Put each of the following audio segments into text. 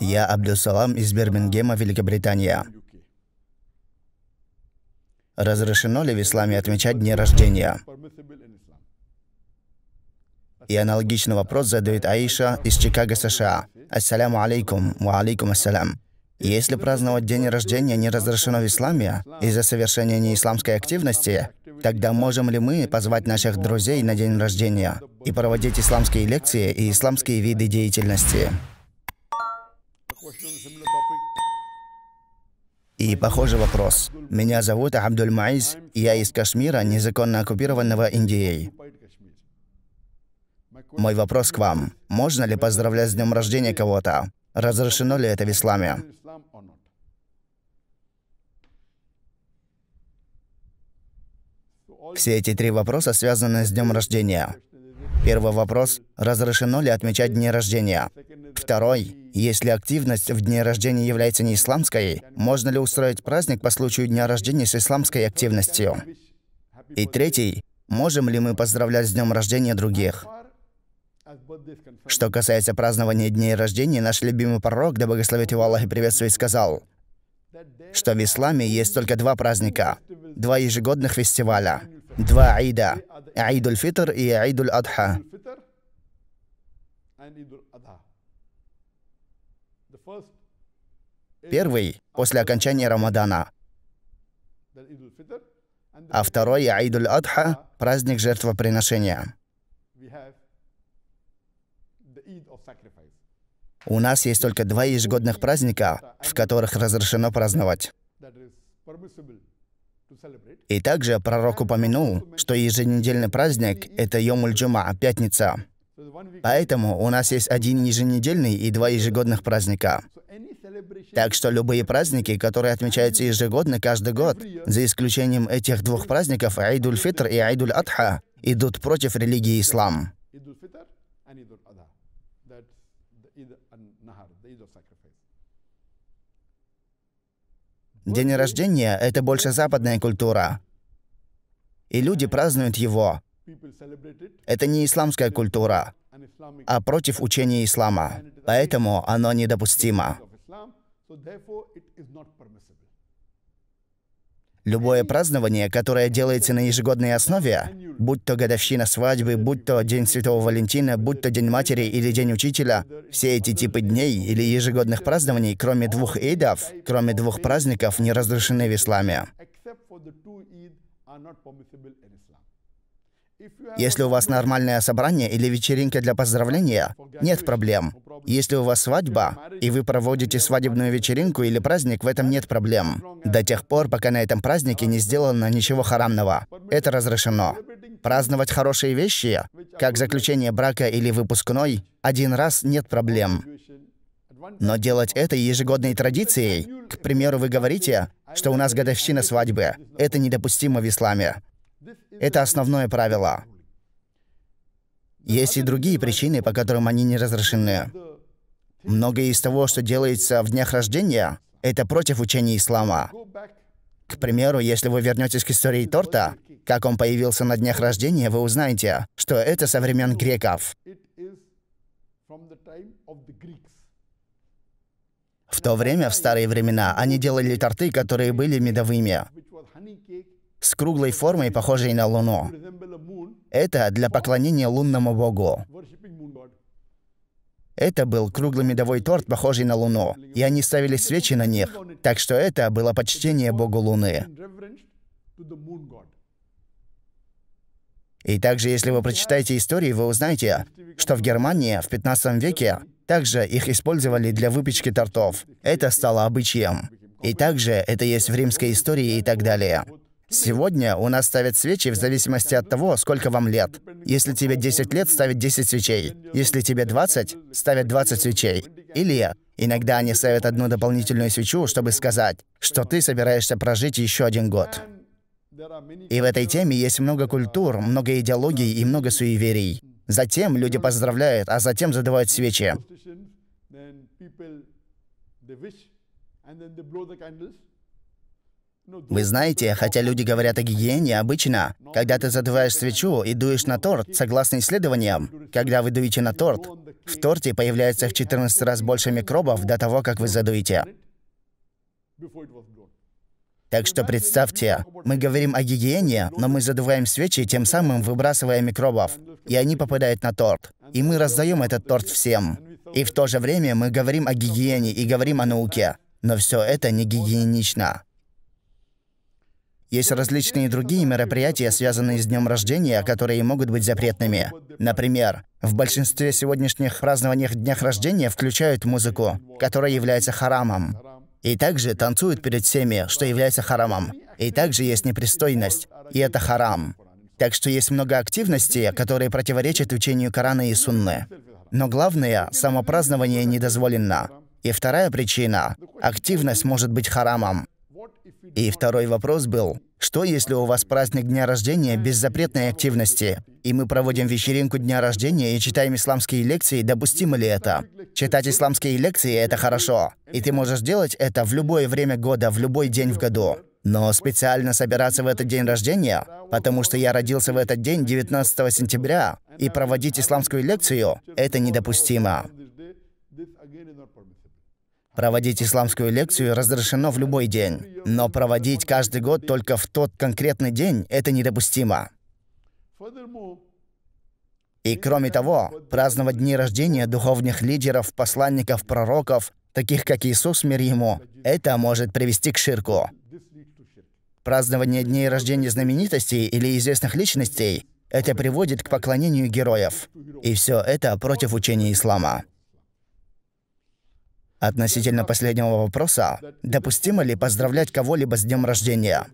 Я Абдусалам из Бирмингема, Великобритания. Разрешено ли в исламе отмечать дни рождения? И аналогичный вопрос задает Аиша из Чикаго, США. Ассаляму алейкум, ва алейкум ассалям. Если праздновать день рождения не разрешено в исламе из-за совершения неисламской активности, тогда можем ли мы позвать наших друзей на день рождения и проводить исламские лекции и исламские виды деятельности? И похожий вопрос. Меня зовут Абдуль Майз, я из Кашмира, незаконно оккупированного Индией. Мой вопрос к вам. Можно ли поздравлять с днем рождения кого-то? Разрешено ли это в исламе? Все эти три вопроса связаны с днем рождения. Первый вопрос – разрешено ли отмечать дни рождения? Второй – если активность в дне рождения является не исламской, можно ли устроить праздник по случаю дня рождения с исламской активностью? И третий – можем ли мы поздравлять с днем рождения других? Что касается празднования дней рождения, наш любимый пророк, да благословит его Аллах и приветствует, сказал, что в исламе есть только два праздника, два ежегодных фестиваля, два аида, عيد الفطر и عيد الأضحى Первый – после окончания Рамадана, а второй – Аид адха праздник жертвоприношения. У нас есть только два ежегодных праздника, в которых разрешено праздновать. И также пророк упомянул, что еженедельный праздник — это Йомуль-Джума, пятница. Поэтому у нас есть один еженедельный и два ежегодных праздника. Так что любые праздники, которые отмечаются ежегодно каждый год, за исключением этих двух праздников, Айдуль-Фитр и Айдуль-Адха, идут против религии ислам. День рождения — это больше западная культура. И люди празднуют его. Это не исламская культура, а против учения ислама. Поэтому оно недопустимо. Любое празднование, которое делается на ежегодной основе, будь то годовщина свадьбы, будь то День Святого Валентина, будь то День Матери или День Учителя, все эти типы дней или ежегодных празднований, кроме двух эйдов, кроме двух праздников, не разрешены в исламе. Если у вас нормальное собрание или вечеринка для поздравления, нет проблем. Если у вас свадьба, и вы проводите свадебную вечеринку или праздник, в этом нет проблем. До тех пор, пока на этом празднике не сделано ничего харамного. Это разрешено. Праздновать хорошие вещи, как заключение брака или выпускной, один раз нет проблем. Но делать это ежегодной традицией, к примеру, вы говорите, что у нас годовщина свадьбы, это недопустимо в исламе. Это основное правило. Есть и другие причины, по которым они не разрешены. Многое из того, что делается в днях рождения, это против учения ислама. К примеру, если вы вернетесь к истории торта, как он появился на днях рождения, вы узнаете, что это со времен греков. В то время, в старые времена, они делали торты, которые были медовыми с круглой формой, похожей на Луну. Это для поклонения лунному богу. Это был круглый медовой торт, похожий на Луну, и они ставили свечи на них, так что это было почтение богу Луны. И также, если вы прочитаете истории, вы узнаете, что в Германии в 15 веке также их использовали для выпечки тортов. Это стало обычаем. И также это есть в римской истории и так далее. Сегодня у нас ставят свечи в зависимости от того, сколько вам лет. Если тебе 10 лет, ставят 10 свечей. Если тебе 20, ставят 20 свечей. Или иногда они ставят одну дополнительную свечу, чтобы сказать, что ты собираешься прожить еще один год. И в этой теме есть много культур, много идеологий и много суеверий. Затем люди поздравляют, а затем задавают свечи. Вы знаете, хотя люди говорят о гигиене обычно, когда ты задуваешь свечу и дуешь на торт, согласно исследованиям, когда вы дуете на торт, в торте появляется в 14 раз больше микробов до того, как вы задуете. Так что представьте, мы говорим о гигиене, но мы задуваем свечи, тем самым выбрасывая микробов, и они попадают на торт. И мы раздаем этот торт всем. И в то же время мы говорим о гигиене и говорим о науке. Но все это не гигиенично. Есть различные другие мероприятия, связанные с днем рождения, которые могут быть запретными. Например, в большинстве сегодняшних празднованиях днях рождения включают музыку, которая является харамом. И также танцуют перед всеми, что является харамом. И также есть непристойность, и это харам. Так что есть много активностей, которые противоречат учению Корана и Сунны. Но главное, само празднование недозволено. И вторая причина – активность может быть харамом. И второй вопрос был, что если у вас праздник дня рождения без запретной активности, и мы проводим вечеринку дня рождения и читаем исламские лекции, допустимо ли это? Читать исламские лекции – это хорошо, и ты можешь делать это в любое время года, в любой день в году. Но специально собираться в этот день рождения, потому что я родился в этот день 19 сентября, и проводить исламскую лекцию – это недопустимо. Проводить исламскую лекцию разрешено в любой день, но проводить каждый год только в тот конкретный день – это недопустимо. И кроме того, праздновать дни рождения духовных лидеров, посланников, пророков, таких как Иисус, мир ему, это может привести к ширку. Празднование дней рождения знаменитостей или известных личностей – это приводит к поклонению героев. И все это против учения ислама. Относительно последнего вопроса, допустимо ли поздравлять кого-либо с днем рождения?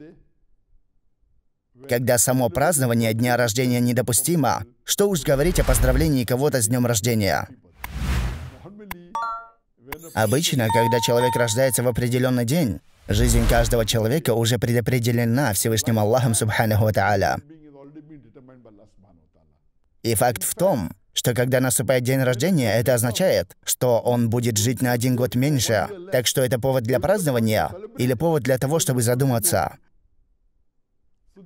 Когда само празднование дня рождения недопустимо, что уж говорить о поздравлении кого-то с днем рождения? Обычно, когда человек рождается в определенный день, жизнь каждого человека уже предопределена Всевышним Аллахом Субханаху Тааля. И факт в том, что когда наступает день рождения, это означает, что он будет жить на один год меньше. Так что это повод для празднования или повод для того, чтобы задуматься.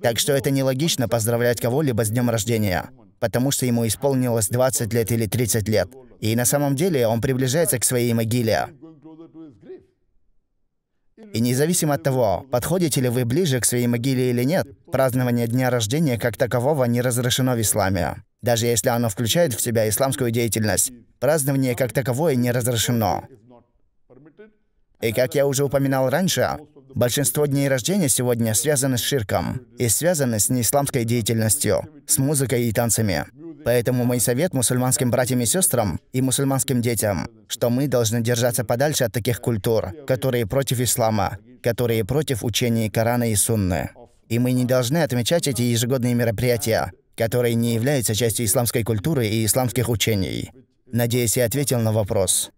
Так что это нелогично поздравлять кого-либо с днем рождения, потому что ему исполнилось 20 лет или 30 лет. И на самом деле он приближается к своей могиле. И независимо от того, подходите ли вы ближе к своей могиле или нет, празднование дня рождения как такового не разрешено в исламе даже если оно включает в себя исламскую деятельность. Празднование как таковое не разрешено. И как я уже упоминал раньше, большинство дней рождения сегодня связаны с ширком и связаны с неисламской деятельностью, с музыкой и танцами. Поэтому мой совет мусульманским братьям и сестрам и мусульманским детям, что мы должны держаться подальше от таких культур, которые против ислама, которые против учений Корана и Сунны. И мы не должны отмечать эти ежегодные мероприятия, который не является частью исламской культуры и исламских учений. Надеюсь, я ответил на вопрос.